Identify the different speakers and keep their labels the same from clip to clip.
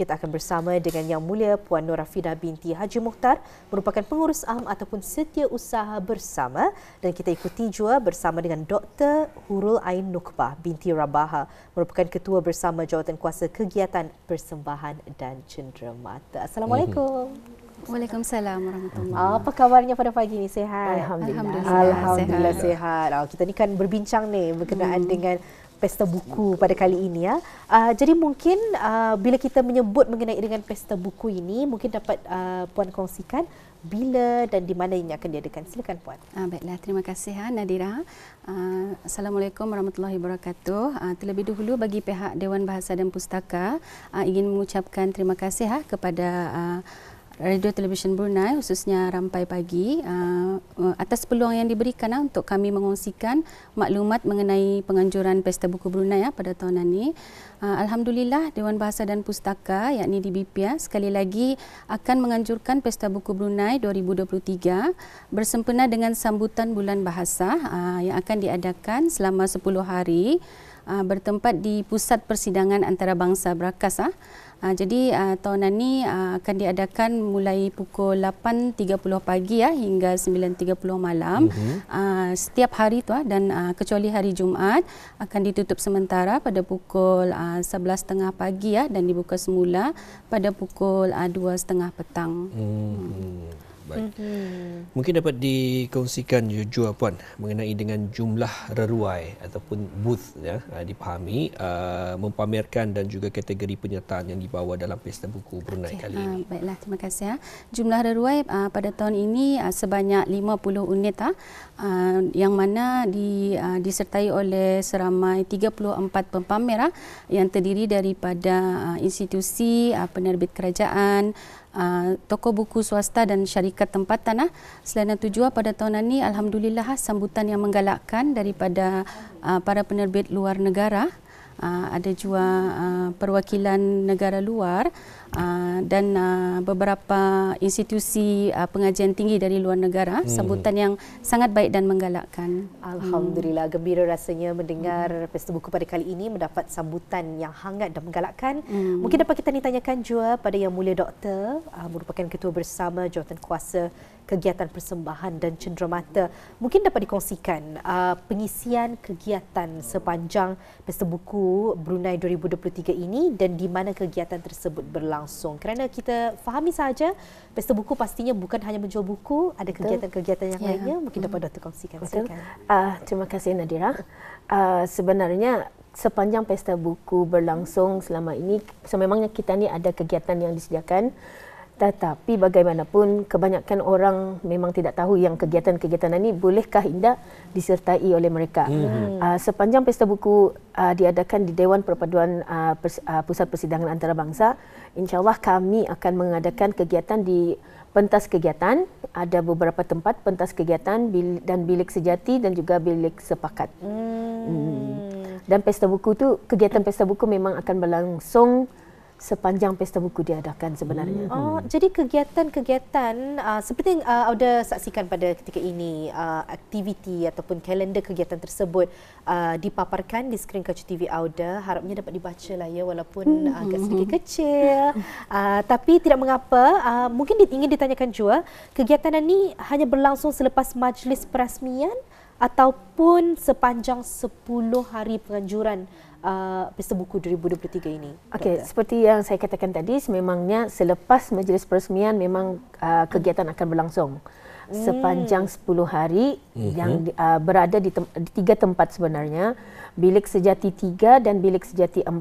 Speaker 1: kita akan bersama dengan Yang Mulia Puan Nur Rafidah binti Haji Mukhtar merupakan pengurus am ataupun setiausaha bersama dan kita ikuti juga bersama dengan Dr. Hurul Ain Nukbah binti Rabaha merupakan ketua bersama jawatan kuasa kegiatan persembahan dan cenderamata. Assalamualaikum.
Speaker 2: Mhm. Waalaikumsalam warahmatullahi ah, Apa
Speaker 1: khabarnya pada pagi ini? Sehat? Alhamdulillah. Alhamdulillah, Alhamdulillah sehat. sehat. Oh, kita ni kan berbincang ni berkenaan hmm. dengan pesta buku pada kali ini ya. Uh, jadi mungkin uh, bila kita menyebut mengenai dengan pesta buku ini, mungkin dapat uh, puan kongsikan bila dan di mana ini akan diadakan. Silakan puan. Uh, baiklah, terima kasih ha, Nadira. Uh, Assalamualaikum
Speaker 2: warahmatullahi wabarakatuh. Uh, terlebih dahulu bagi pihak Dewan Bahasa dan Pustaka uh, ingin mengucapkan terima kasih ha, kepada uh, Radio Television Brunei khususnya Rampai Pagi uh, uh, atas peluang yang diberikan uh, untuk kami mengongsikan maklumat mengenai penganjuran Pesta Buku Brunei uh, pada tahun ini. Uh, Alhamdulillah Dewan Bahasa dan Pustaka yakni DBP uh, sekali lagi akan menganjurkan Pesta Buku Brunei 2023 bersempena dengan sambutan Bulan Bahasa uh, yang akan diadakan selama 10 hari uh, bertempat di Pusat Persidangan Antarabangsa Berakas. Uh, Uh, jadi uh, tahunan ini uh, ah, akan diadakan mulai pukul 8.30 pagi ya uh, hingga 9.30 malam. Mm-hmm. Uh, setiap hari tu uh, dan uh, kecuali hari Jumaat akan ditutup sementara pada pukul uh, 11.30 pagi ya uh, dan dibuka semula pada pukul uh, 2.30 petang.
Speaker 3: Mm-hmm baik.
Speaker 2: Mm-hmm.
Speaker 3: Mungkin dapat dikongsikan Jojo Puan mengenai dengan jumlah reruai ataupun booth ya ha, dipahami uh, mempamerkan dan juga kategori penyertaan yang dibawa dalam pesta buku Brunei okay. kali ha,
Speaker 2: ini. Uh, baiklah terima kasih ya. Jumlah reruai uh, pada tahun ini uh, sebanyak 50 unit uh, uh, yang mana di, uh, disertai oleh seramai 34 pempamer uh, yang terdiri daripada uh, institusi uh, penerbit kerajaan uh, toko buku swasta dan syarikat syarikat tempatan lah. Selain itu juga pada tahun ini alhamdulillah sambutan yang menggalakkan daripada uh, para penerbit luar negara. Uh, ada juga uh, perwakilan negara luar Ah, dan uh, beberapa institusi uh, pengajian tinggi dari luar
Speaker 1: negara hmm. sambutan yang sangat baik dan menggalakkan alhamdulillah hmm. gembira rasanya mendengar hmm. pesta buku pada kali ini mendapat sambutan yang hangat dan menggalakkan hmm. mungkin dapat kita ditanyakan juga pada yang mulia doktor uh, merupakan ketua bersama jawatan kuasa kegiatan persembahan dan cendramata mungkin dapat dikongsikan uh, pengisian kegiatan sepanjang pesta buku Brunei 2023 ini dan di mana kegiatan tersebut berlangsung berlangsung. Kerana kita fahami saja Pesta Buku pastinya bukan hanya menjual buku, ada kegiatan-kegiatan yang ya. lainnya. Mungkin hmm. dapat hmm. Dr. kongsikan. Betul. Uh, terima kasih Nadira.
Speaker 4: Uh, sebenarnya sepanjang Pesta Buku berlangsung selama ini, sememangnya so kita ni ada kegiatan yang disediakan. Tetapi bagaimanapun kebanyakan orang memang tidak tahu yang kegiatan-kegiatan ini bolehkah indah disertai oleh mereka. Mm-hmm. Uh, sepanjang pesta buku uh, diadakan di Dewan Perpaduan uh, Pers- uh, Pusat Persidangan Antarabangsa, insyaallah kami akan mengadakan kegiatan di pentas kegiatan, ada beberapa tempat pentas kegiatan bil- dan bilik sejati dan juga bilik sepakat. Mm. Mm. Dan pesta buku tu kegiatan pesta buku memang akan berlangsung sepanjang
Speaker 1: pesta buku diadakan sebenarnya. Hmm. Oh, jadi kegiatan-kegiatan uh, seperti yang uh, anda saksikan pada ketika ini uh, aktiviti ataupun kalender kegiatan tersebut uh, dipaparkan di skrin kaca TV Auda harapnya dapat dibaca lah ya walaupun uh, hmm. agak sedikit kecil. Uh, tapi tidak mengapa uh, mungkin ingin ditanyakan juga kegiatan ini hanya berlangsung selepas majlis perasmian ataupun sepanjang 10 hari penganjuran Uh, Pesta Buku 2023 ini? Okey, seperti yang saya katakan
Speaker 4: tadi, sememangnya selepas majlis peresmian memang uh, kegiatan akan berlangsung hmm. sepanjang 10 hari mm-hmm. yang uh, berada di, tem- di tiga tempat sebenarnya bilik sejati 3 dan bilik sejati 4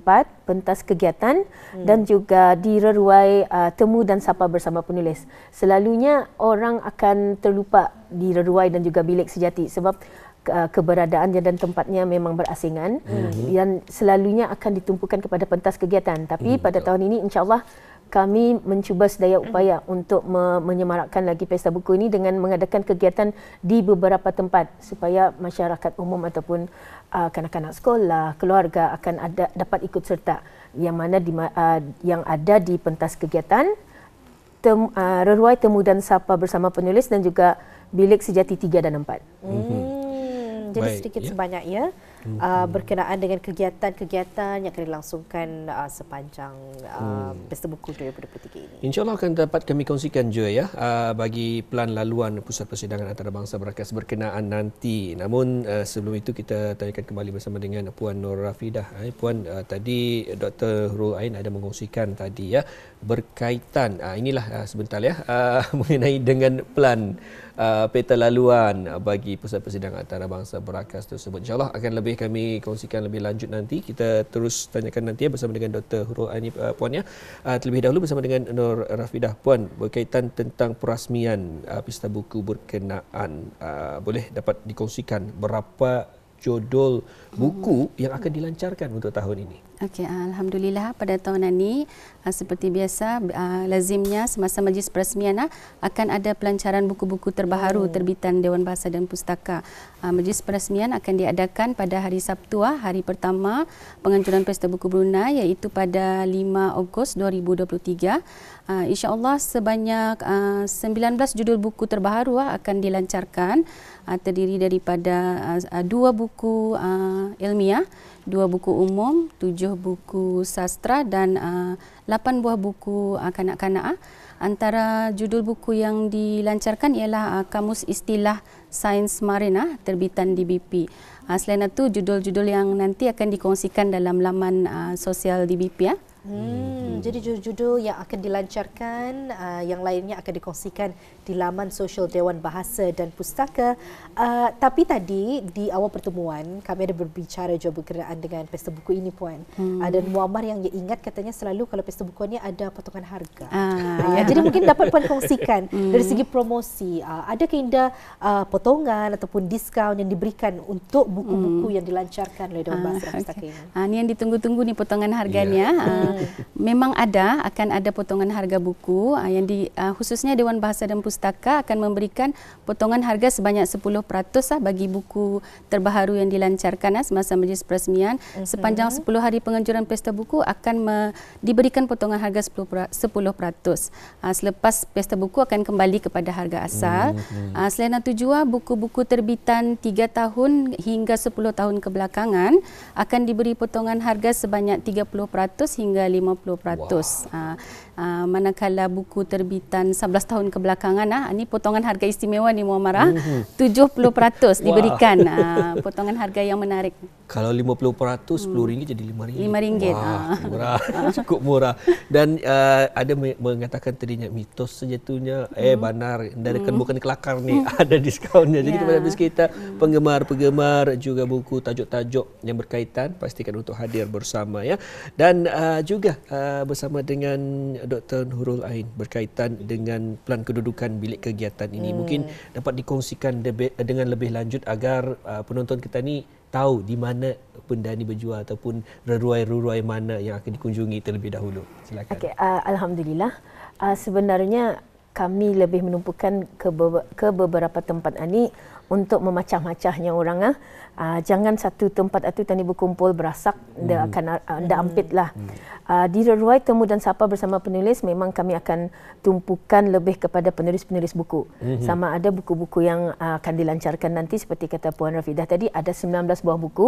Speaker 4: pentas kegiatan mm. dan juga direruai uh, temu dan sapa bersama penulis selalunya orang akan terlupa direruai dan juga bilik sejati sebab Eh, keberadaannya dan tempatnya memang berasingan mm-hmm. dan selalunya akan ditumpukan kepada pentas kegiatan tapi mm-hmm. pada tahun ini insyaallah kami mencuba sedaya mhm. upaya mm-hmm. untuk me- menyemarakkan lagi pesta buku ini dengan mengadakan kegiatan di beberapa tempat supaya masyarakat umum ataupun uh, kanak-kanak sekolah keluarga akan ada dapat ikut serta yang mana di uh, yang ada di pentas kegiatan tem, uh, reruai temu dan sapa bersama penulis dan juga bilik sejati 3 dan 4
Speaker 1: mm-hmm jadi Baik, sedikit ya. sebanyak ya hmm. uh, berkenaan dengan kegiatan-kegiatan yang akan dilangsungkan uh, sepanjang Pesta uh, hmm. Buku 2023
Speaker 3: ini. InsyaAllah akan dapat kami kongsikan juga ya uh, bagi pelan laluan Pusat Persidangan Antarabangsa Berakas berkenaan nanti. Namun uh, sebelum itu kita tanyakan kembali bersama dengan Puan Nur Rafidah. Eh, Puan uh, tadi Dr. Hurul Ain ada mengongsikan tadi ya berkaitan uh, inilah uh, sebentar ya uh, mengenai dengan pelan uh, peta laluan bagi pusat persidangan antarabangsa berakas tersebut insyaallah akan lebih kami kongsikan lebih lanjut nanti kita terus tanyakan nanti ya bersama dengan Dr. Hurul Ani uh, puan ya uh, terlebih dahulu bersama dengan Nur Rafidah puan berkaitan tentang perasmian uh, pesta buku berkenaan uh, boleh dapat dikongsikan berapa jodol buku yang akan dilancarkan untuk tahun ini
Speaker 2: Okey, ah, alhamdulillah pada tahun ini ah, seperti biasa ah, lazimnya semasa majlis Perasmian akan ada pelancaran buku-buku terbaru hmm. terbitan Dewan Bahasa dan Pustaka. Majlis Perasmian akan diadakan pada hari Sabtu hari pertama penganjuran Pesta Buku Brunei iaitu pada 5 Ogos 2023. InsyaAllah sebanyak 19 judul buku terbaru akan dilancarkan terdiri daripada dua buku ilmiah dua buku umum, tujuh buku sastra dan uh, lapan buah buku uh, kanak-kanak. Uh. Antara judul buku yang dilancarkan ialah uh, Kamus Istilah Sains Marina uh, terbitan DBP. Uh, selain itu, judul-judul yang nanti akan dikongsikan dalam laman uh, sosial DBP. Uh. Ah.
Speaker 1: Hmm, hmm. Jadi judul-judul yang akan dilancarkan uh, yang lainnya akan dikongsikan di laman sosial Dewan Bahasa dan Pustaka. Uh, tapi tadi di awal pertemuan kami ada berbicara juga berkenaan dengan pesta buku ini puan. Hmm. Uh, dan Muammar yang ingat katanya selalu kalau pesta buku ini ada potongan harga. Ah, ah. Ya, jadi mungkin dapat puan kongsikan hmm. dari segi promosi. Uh, ah, ada keindah uh, ah, potongan ataupun diskaun yang diberikan untuk buku-buku hmm. yang dilancarkan oleh Dewan Bahasa ah, dan Pustaka ini?
Speaker 2: Ah, ini yang ditunggu-tunggu ni potongan harganya. Yeah. Ah memang ada akan ada potongan harga buku uh, yang di uh, khususnya Dewan Bahasa dan Pustaka akan memberikan potongan harga sebanyak 10% lah uh, bagi buku terbaru yang dilancarkan uh, semasa majlis peresmian uh-huh. sepanjang 10 hari penganjuran pesta buku akan me- diberikan potongan harga 10% uh, selepas pesta buku akan kembali kepada harga asal uh-huh. uh, selain itu juga buku-buku terbitan 3 tahun hingga 10 tahun kebelakangan akan diberi potongan harga sebanyak 30% hingga hingga 50%. Wow. Uh, Ah, manakala buku terbitan 11 tahun kebelakangan ah ini potongan harga istimewa ni Muhammad ah mm-hmm. 70% diberikan ah potongan harga yang menarik.
Speaker 3: Kalau 50% 10 ringgit jadi 5 ringgit. 5 ringgit. Wah, ah. murah. Cukup murah. Dan uh, ada mengatakan tadinya mitos sejatunya mm. eh hmm. benar dari kan mm. bukan kelakar ni hmm. ada diskaunnya. Jadi yeah. kepada bis kita hmm. penggemar-penggemar juga buku tajuk-tajuk yang berkaitan pastikan untuk hadir bersama ya. Dan uh, juga uh, bersama dengan Dr. Nurul Ain berkaitan dengan pelan kedudukan bilik kegiatan ini. Hmm. Mungkin dapat dikongsikan dengan lebih lanjut agar uh, penonton kita ni tahu di mana pendani berjual ataupun reruai-reruai mana yang akan dikunjungi terlebih dahulu. Silakan.
Speaker 4: Okay, uh, Alhamdulillah. Uh, sebenarnya kami lebih menumpukan ke, beberapa tempat ini untuk memacah-macahnya orang. Uh uh, jangan satu tempat atau tani berkumpul berasak anda hmm. akan anda ah, hmm. ampitlah uh, hmm. ah, di ruai temu dan sapa bersama penulis memang kami akan tumpukan lebih kepada penulis-penulis buku hmm. sama ada buku-buku yang uh, akan dilancarkan nanti seperti kata puan Rafidah tadi ada 19 buah buku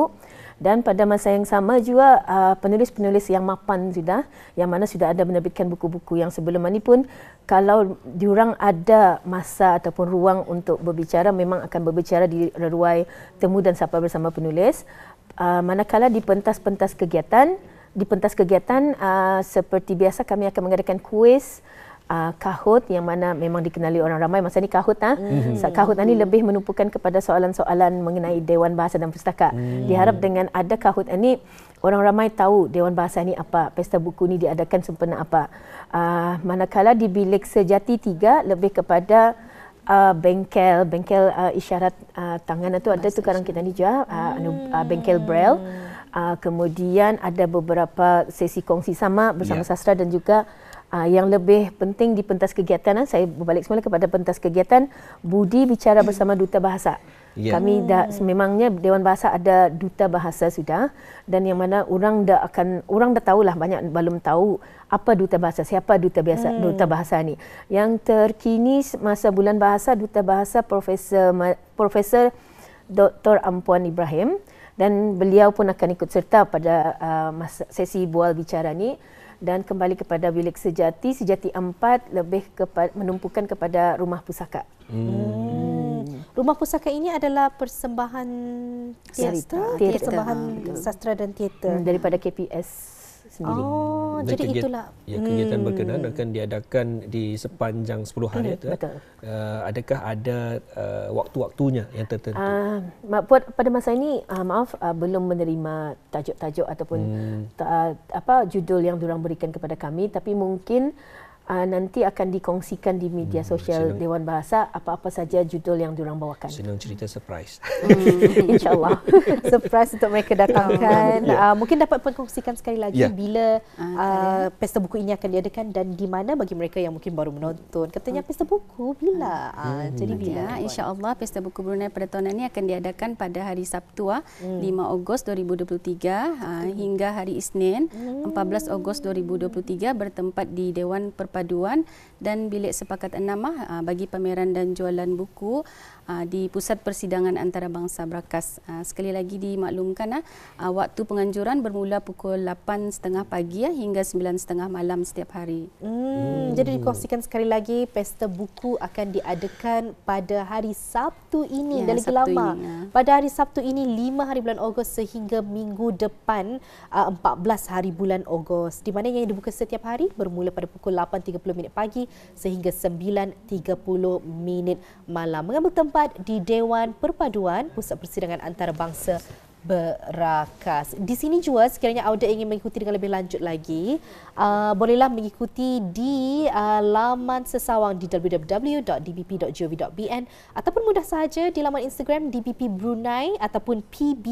Speaker 4: dan pada masa yang sama juga uh, penulis-penulis yang mapan sudah yang mana sudah ada menerbitkan buku-buku yang sebelum ini pun kalau diorang ada masa ataupun ruang untuk berbicara memang akan berbicara di ruai temu dan sapa bersama penulis uh, manakala di pentas-pentas kegiatan di pentas kegiatan uh, seperti biasa kami akan mengadakan kuis uh, kahut yang mana memang dikenali orang ramai masa ni kahut ah ha? mm. kahut ini mm. lebih menumpukan kepada soalan-soalan mengenai dewan bahasa dan pustaka mm. diharap dengan ada kahut ini orang ramai tahu dewan bahasa ni apa pesta buku ni diadakan sempena apa uh, manakala di bilik sejati 3 lebih kepada uh, bengkel bengkel uh, isyarat uh, tangan atau ada tu kadang kita ni uh, hmm. anu uh, bengkel braille hmm. uh, kemudian ada beberapa sesi kongsi sama bersama yeah. sastra dan juga uh, yang lebih penting di pentas kegiatan uh, saya berbalik semula kepada pentas kegiatan budi bicara bersama duta bahasa yeah. kami dah memangnya dewan bahasa ada duta bahasa sudah dan yang mana orang dah akan orang dah tahulah banyak belum tahu apa duta bahasa siapa duta bahasa hmm. duta bahasa ni yang terkini masa bulan bahasa duta bahasa profesor profesor Dr Ampuan Ibrahim dan beliau pun akan ikut serta pada uh, masa sesi bual bicara ni dan kembali kepada bilik sejati sejati empat lebih kepada menumpukan kepada rumah pusaka. Hmm. hmm.
Speaker 1: Rumah Pusaka ini adalah persembahan teater, persembahan sastra dan teater hmm, daripada KPS sendiri. Oh, dan jadi kegiatan, itulah. Ya, kegiatan hmm. berkenaan
Speaker 3: akan diadakan di sepanjang 10 hari itu. Hmm, eh. betul. Uh, adakah ada uh, waktu-waktunya yang tertentu?
Speaker 4: Uh, buat pada masa ini, uh, maaf, uh, belum menerima tajuk-tajuk ataupun hmm. ta, apa judul yang diorang berikan kepada kami. Tapi mungkin uh, nanti akan dikongsikan di media hmm, sosial senang, Dewan Bahasa apa-apa saja judul
Speaker 3: yang diorang bawakan. Senang cerita surprise. Hmm, InsyaAllah.
Speaker 1: surprise untuk mereka datangkan. yeah. uh, mungkin dapat perkongsikan sekali lagi yeah. bila ah, uh, pesta buku ini akan diadakan dan di mana bagi mereka yang mungkin baru menonton. Katanya pesta buku bila? Uh, hmm. Jadi bila?
Speaker 2: Ya, InsyaAllah pesta buku Brunei pada tahun ini akan diadakan pada hari Sabtu uh, hmm. 5 Ogos 2023 uh, hmm. hingga hari Isnin 14 hmm. Ogos 2023 bertempat di Dewan Perpaduan perpaduan dan bilik sepakat enamah ah, bagi pameran dan jualan buku Uh, di Pusat Persidangan Antarabangsa Brakas. Uh, sekali lagi dimaklumkan uh, waktu penganjuran bermula pukul 8.30 pagi hingga 9.30 malam setiap hari.
Speaker 1: Hmm, hmm. Jadi dikongsikan sekali lagi pesta buku akan diadakan pada hari Sabtu ini. Ya, Dari Sabtu lama. Ya. Pada hari Sabtu ini 5 hari bulan Ogos sehingga minggu depan 14 hari bulan Ogos. Di mana yang dibuka setiap hari bermula pada pukul 8.30 minit pagi sehingga 9.30 minit malam. Mengambil tempat bertempat di Dewan Perpaduan Pusat Persidangan Antarabangsa Berakas. Di sini juga sekiranya awak ingin mengikuti dengan lebih lanjut lagi, uh, bolehlah mengikuti di uh, laman sesawang di www.dbp.gov.bn ataupun mudah sahaja di laman Instagram DBP Brunei ataupun PB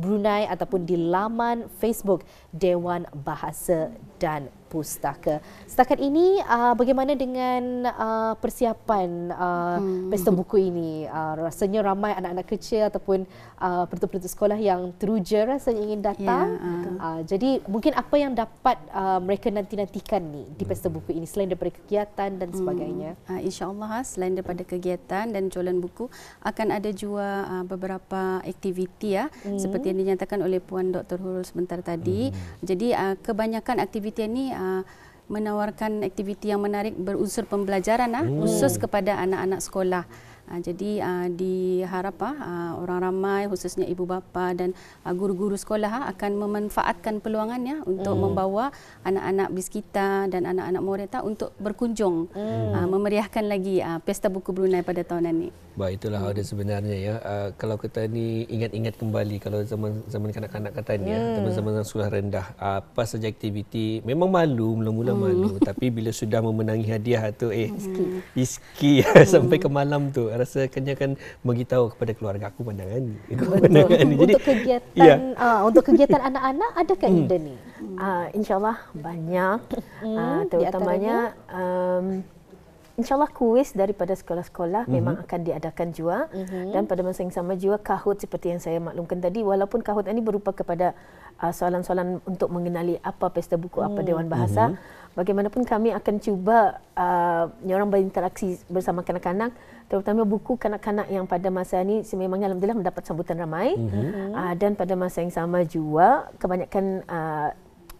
Speaker 1: Brunei ataupun di laman Facebook Dewan Bahasa dan pustaka. Setakat ini uh, bagaimana dengan uh, persiapan uh, hmm. pesta buku ini? Uh, rasanya ramai anak-anak kecil ataupun uh, pelatuk-pelatuk sekolah yang teruja rasanya ingin ya, datang. Yeah, uh. Uh, jadi mungkin apa yang dapat uh, mereka nanti-nantikan ni di pesta buku ini selain daripada kegiatan dan hmm. sebagainya? Hmm. Uh, InsyaAllah ah, selain daripada kegiatan dan
Speaker 2: jualan buku akan ada juga uh, beberapa aktiviti ya hmm. seperti yang dinyatakan oleh Puan Dr. Hurul sebentar tadi. Hmm. Jadi uh, kebanyakan aktiviti ini Uh, menawarkan aktiviti yang menarik berunsur pembelajaran ah khusus kepada anak-anak sekolah. Ah, jadi uh, diharap uh, orang ramai khususnya ibu bapa dan uh, guru-guru sekolah uh, akan memanfaatkan peluangannya untuk mm. membawa anak-anak bis kita dan anak-anak murita untuk berkunjung mm. uh, memeriahkan lagi uh, pesta buku Brunei pada tahun ini.
Speaker 3: Baik itulah mm. ada sebenarnya ya. Uh, kalau kita ni ingat-ingat kembali kalau zaman-zaman kanak-kanak kata ni mm. ya, hmm. zaman-zaman sekolah rendah uh, apa saja aktiviti memang malu mula-mula mm. malu hmm. tapi bila sudah memenangi hadiah tu eh iski, iski sampai ke malam tu rasa kena kan bagi kepada keluarga aku pandangan kan ni. Pandangan untuk kegiatan yeah. Ya. uh,
Speaker 1: untuk kegiatan anak-anak ada ke hmm. ide ni? Uh, insyaallah banyak. Uh,
Speaker 4: terutamanya um, insyaallah kuis daripada sekolah-sekolah mm-hmm. memang akan diadakan juga mm-hmm. dan pada masa yang sama juga kahut seperti yang saya maklumkan tadi walaupun kahut ini berupa kepada uh, soalan-soalan untuk mengenali apa pesta buku mm. apa hmm. dewan bahasa mm-hmm. bagaimanapun kami akan cuba uh, orang berinteraksi bersama kanak-kanak terutama buku kanak-kanak yang pada masa ini sememangnya alhamdulillah mendapat sambutan ramai mm-hmm. uh, dan pada masa yang sama juga kebanyakan uh,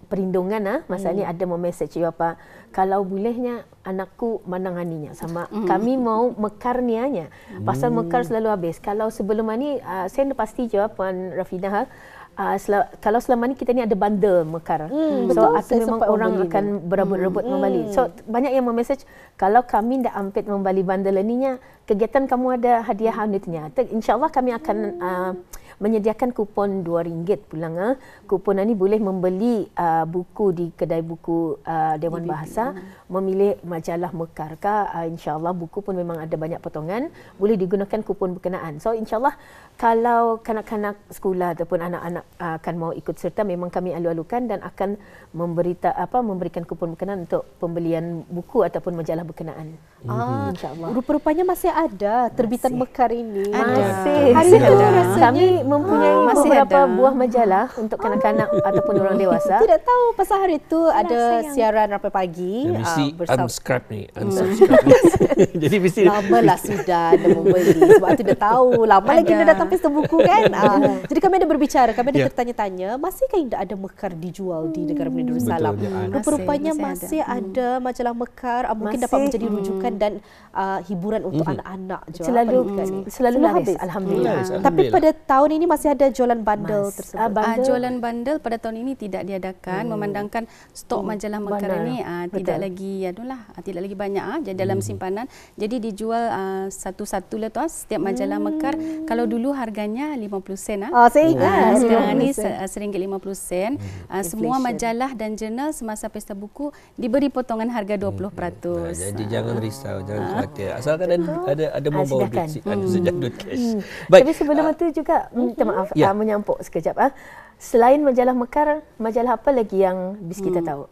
Speaker 4: perlindungan lah. Masa hmm. ni ada mau mesej cik bapa. Kalau bolehnya anakku manang sama. Hmm. Kami mau mekar nianya. Hmm. Pasal mekar selalu habis. Kalau sebelum ni, uh, saya pasti jawab Puan Rafidah. Uh, ah, sel- kalau selama ni kita ni ada bandel mekar. Hmm. So, Betul, atau memang orang membeli. akan berebut-rebut hmm. membali. So, banyak yang mau mesej. Kalau kami tak ampit membali bandel aninya, kegiatan kamu ada hadiah hmm. hamil tu Allah kami akan... Uh, menyediakan kupon RM2 pulang. Eh. Kupon ini boleh membeli uh, buku di kedai buku uh, Dewan DVD. Bahasa, memilih majalah Mekar uh, insyaAllah buku pun memang ada banyak potongan, boleh digunakan kupon berkenaan. So insyaAllah kalau kanak-kanak sekolah ataupun anak-anak uh, akan mau ikut serta, memang kami alu-alukan dan akan memberita, apa, memberikan kupon berkenaan untuk pembelian buku ataupun majalah berkenaan. mm Ah, rupa-rupanya hmm, masih ada terbitan
Speaker 1: masih. Mekar ini. Ada. Masih. Hari itu rasanya kami mempunyai oh, masih beberapa ada. buah majalah untuk ah. kanak-kanak oh, ataupun orang dewasa. Tidak tahu pasal hari itu Alah, ada sayang. siaran rapat pagi. Ya, mesti uh, bersab-
Speaker 3: unscribe ni. Hmm. Unsubscribe. Jadi mesti lama lah sudah ada membeli.
Speaker 1: Sebab itu dia tahu lama lagi dia datang pesta buku kan. Uh, jadi kami ada berbicara, kami ada yeah. tertanya-tanya, masihkah tidak ada mekar dijual hmm. di negara Malaysia hmm. Salam? Rupa-rupanya masih, masih, masih ada. Hmm. ada majalah mekar, uh, mungkin masih. dapat menjadi hmm. rujukan hmm. dan uh, hiburan untuk hmm. anak-anak. Selalu, selalu, selalu habis. Alhamdulillah. Tapi pada tahun ini masih ada jualan bandel Mas, tersebut? Uh, bandel Uh,
Speaker 2: jualan bundle pada tahun ini tidak diadakan hmm. memandangkan stok hmm. majalah Mekara ini uh, ah, tidak lagi Ya adalah uh, tidak lagi banyak uh, jadi dalam hmm. simpanan. Jadi dijual uh, satu-satu lah tuas setiap majalah hmm. Mekar. Kalau dulu harganya 50 sen Uh. Oh, saya ingat. Uh, lah, sekarang ini seringgit 50 sen. Uh, semua majalah dan jurnal semasa pesta buku diberi potongan harga 20%. Hmm. Nah,
Speaker 3: jadi uh. jangan risau, jangan uh. khawatir. Asalkan ada ada ada membawa duit, ada hmm. sejak duit cash. Hmm. Tapi
Speaker 4: sebelum uh, itu juga minta maaf ya. uh, menyampuk sekejap ah. Uh. Selain majalah Mekar, majalah apa lagi yang bis kita hmm. tahu?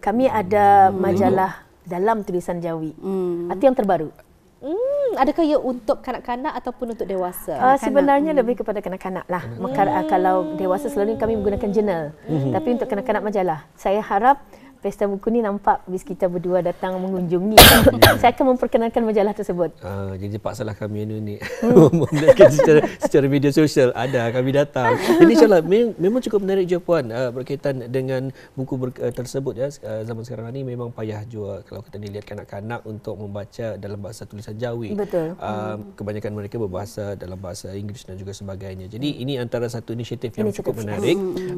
Speaker 4: Kami ada hmm. majalah dalam tulisan Jawi. Hmm. Atau yang terbaru.
Speaker 1: Hmm, adakah ia untuk kanak-kanak ataupun untuk dewasa? Uh, sebenarnya
Speaker 4: hmm. lebih kepada kanak-kanak lah. Mekar uh, kalau dewasa selalu kami menggunakan jurnal. Hmm. Tapi untuk kanak-kanak majalah. Saya harap pesta buku ni nampak bis kita berdua datang mengunjungi. Hmm. saya akan memperkenalkan majalah tersebut.
Speaker 3: Uh, jadi terpaksalah kami ini ni hmm. memulakan secara, secara media sosial. Ada kami datang. Ini insyaAllah memang cukup menarik juga Puan uh, berkaitan dengan buku ber, uh, tersebut. ya uh, Zaman sekarang ni memang payah juga kalau kita lihat kanak-kanak untuk membaca dalam bahasa tulisan Jawi. Betul. Uh, hmm. Kebanyakan mereka berbahasa dalam bahasa Inggeris dan juga sebagainya. Jadi ini antara satu inisiatif yang inisiatif. cukup menarik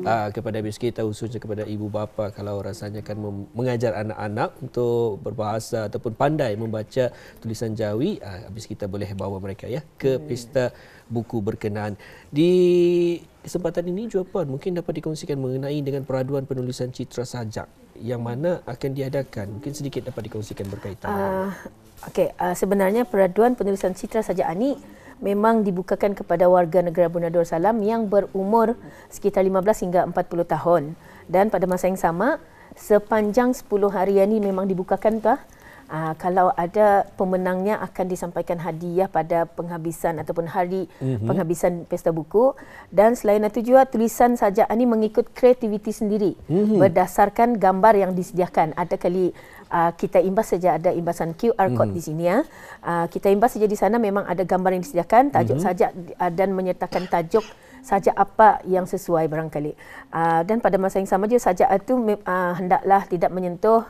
Speaker 3: uh, kepada bis kita khususnya kepada ibu bapa kalau rasanya akan mengajar anak-anak untuk berbahasa ataupun pandai membaca tulisan Jawi uh, habis kita boleh bawa mereka ya ke hmm. pesta buku berkenaan di kesempatan ini juga puan mungkin dapat dikongsikan mengenai dengan peraduan penulisan citra sajak yang mana akan diadakan mungkin sedikit dapat dikongsikan berkaitan
Speaker 4: uh, okey uh, sebenarnya peraduan penulisan citra sajak Ani memang dibukakan kepada warga negara Brunei Darussalam yang berumur sekitar 15 hingga 40 tahun dan pada masa yang sama sepanjang 10 hari ini memang dibukakan ke? Uh, ah, kalau ada pemenangnya akan disampaikan hadiah pada penghabisan ataupun hari mm-hmm. penghabisan pesta buku dan selain itu juga tulisan sajak ini mengikut kreativiti sendiri mm-hmm. berdasarkan gambar yang disediakan ada kali uh, kita imbas saja ada imbasan QR mm-hmm. code mhm. di sini ya uh, kita imbas saja di sana memang ada gambar yang disediakan tajuk mm-hmm. saja uh, dan menyertakan tajuk sajak apa yang sesuai barangkali. Uh, dan pada masa yang sama juga sajak itu uh, hendaklah tidak menyentuh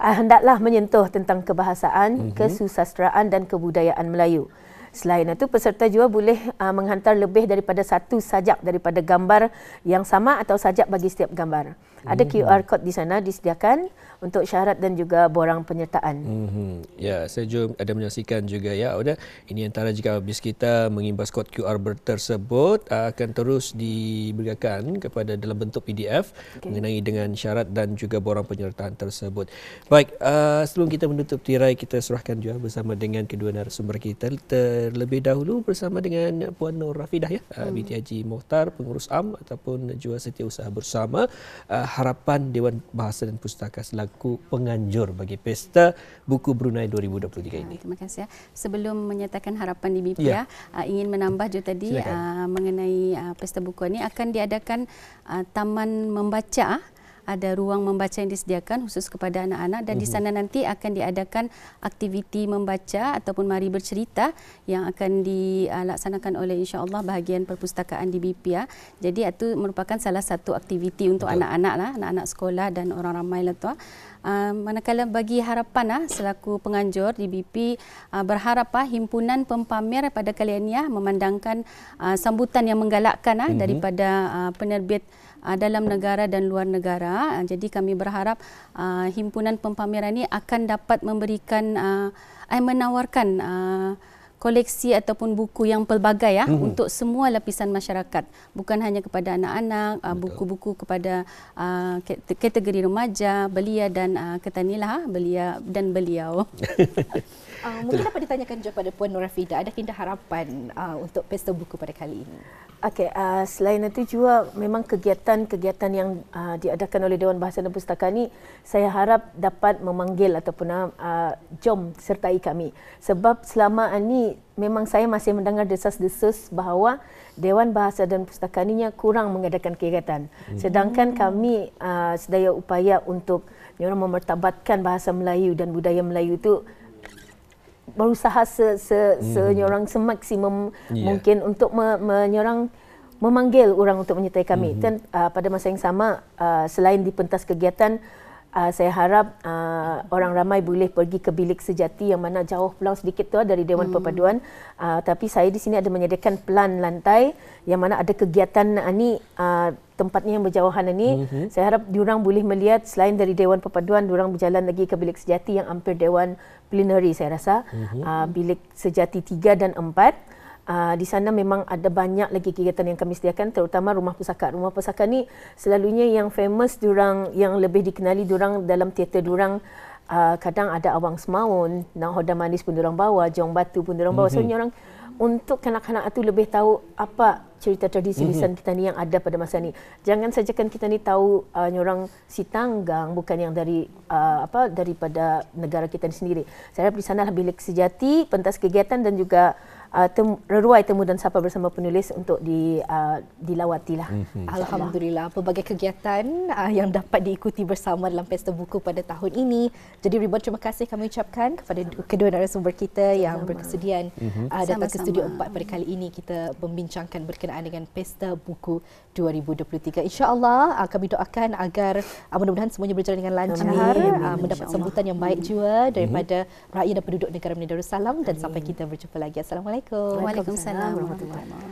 Speaker 4: uh, hendaklah menyentuh tentang kebahasaan, mm-hmm. kesusastraan dan kebudayaan Melayu. Selain itu peserta juga boleh uh, menghantar lebih daripada satu sajak daripada gambar yang sama atau sajak bagi setiap gambar ada hmm. QR code di sana disediakan untuk syarat dan juga borang penyertaan.
Speaker 3: hmm Ya, saya juga ada menyaksikan juga ya. Udah, ini antara jika bis kita mengimbas kod QR tersebut ah, akan terus diberikan kepada dalam bentuk PDF okay. mengenai dengan syarat dan juga borang penyertaan tersebut. Baik, uh, sebelum kita menutup tirai kita serahkan juga bersama dengan kedua narasumber kita terlebih dahulu bersama dengan Puan Nur Rafidah ya, mm. Binti Haji Mohtar, Pengurus AM ataupun juga Setiausaha Bersama. Uh, harapan Dewan Bahasa dan Pustaka selaku penganjur bagi pesta buku Brunei 2023 ah, ini. Ya,
Speaker 2: terima kasih ya. Sebelum menyatakan harapan di BPIA, ya. uh, ingin menambah juga tadi uh, mengenai uh, pesta buku ini akan diadakan uh, taman membaca uh, ada ruang membaca yang disediakan khusus kepada anak-anak dan mm-hmm. di mhm. sana nanti akan diadakan aktiviti membaca ataupun mari bercerita yang akan dilaksanakan oleh Insyaallah bahagian perpustakaan di BPIA. Jadi itu merupakan salah satu aktiviti untuk anak anak lah, anak-anak sekolah dan orang ramai lah tuan. Uh, manakala bagi harapan uh, selaku penganjur di BP uh, ah, berharap uh, himpunan pempamer pada kali ini uh, lah memandangkan uh, sambutan yang menggalakkan uh, mm-hmm. daripada uh, penerbit uh, dalam negara dan luar negara. Uh, jadi kami berharap uh, himpunan pempameran ini akan dapat memberikan uh, eh, menawarkan uh, koleksi ataupun buku yang pelbagai ya hmm. untuk semua lapisan masyarakat bukan hanya kepada anak-anak uh, buku-buku kepada uh, kategori remaja belia dan uh, ketanilah
Speaker 1: ha, belia dan beliau uh, mungkin dapat ditanyakan juga pada puan Nurafida ada anda harapan uh, untuk pesta buku pada kali ini Okey, uh, selain itu juga memang
Speaker 4: kegiatan-kegiatan yang uh, diadakan oleh Dewan Bahasa dan Pustaka ini saya harap dapat memanggil ataupun uh, uh jom sertai kami. Sebab selama ini memang saya masih mendengar desas-desus bahawa Dewan Bahasa dan Pustaka ini kurang mengadakan kegiatan. Hmm. Sedangkan kami uh, sedaya upaya untuk orang memertabatkan bahasa Melayu dan budaya Melayu itu berusaha se, se, hmm. senyorang semaksimum yeah. mungkin untuk me, menyorang memanggil orang untuk menyertai kami. Hmm. Dan uh, pada masa yang sama uh, selain di pentas kegiatan uh, saya harap uh, orang ramai boleh pergi ke bilik sejati yang mana jauh pulang sedikit tu dari Dewan hmm. Perpaduan. Uh, tapi saya di sini ada menyediakan pelan lantai yang mana ada kegiatan uh, ni uh, tempatnya yang berjauhan ini hmm saya harap diorang boleh melihat selain dari dewan perpaduan diorang berjalan lagi ke bilik sejati yang hampir dewan plenary saya rasa hmm uh, bilik sejati tiga dan empat. Ah, di sana memang ada banyak lagi kegiatan yang kami sediakan terutama rumah pusaka. Rumah pusaka ni selalunya yang famous durang yang lebih dikenali durang dalam teater durang uh, ah, kadang ada Awang Semaun, nak hodam Manis pun durang bawa, Jong Batu pun durang bawa. Mm-hmm. So mhm. orang untuk kanak-kanak itu lebih tahu apa cerita tradisi mm-hmm. kita ni yang ada pada masa ni. Jangan saja kan kita ni tahu uh, si tanggang bukan yang dari uh, apa daripada negara kita ni sendiri. Saya harap di sana lebih lah sejati pentas kegiatan dan juga
Speaker 1: Uh, reruai temu dan sapa bersama penulis untuk di uh, dilawatilah. Mhm. Alhamdulillah pelbagai kegiatan uh, yang dapat diikuti bersama dalam pesta buku pada tahun ini. Jadi ribuan terima kasih kami ucapkan kepada Sama. kedua narasumber kita Sama. yang berkesudian uh, mhm. datang Sama-sama. ke studio empat pada kali ini kita membincangkan berkenaan dengan pesta buku 2023. Insyaallah uh, kami doakan agar uh, mudah-mudahan semuanya berjalan dengan lancar, Amin. Uh, Amin. Uh, mendapat Insya sambutan yang baik mhm. jua daripada Amin. rakyat dan penduduk negara Malaysia Darussalam dan Amin. sampai kita berjumpa lagi. Assalamualaikum. Assalamualaikum. Waalaikumsalam. Waalaikumsalam.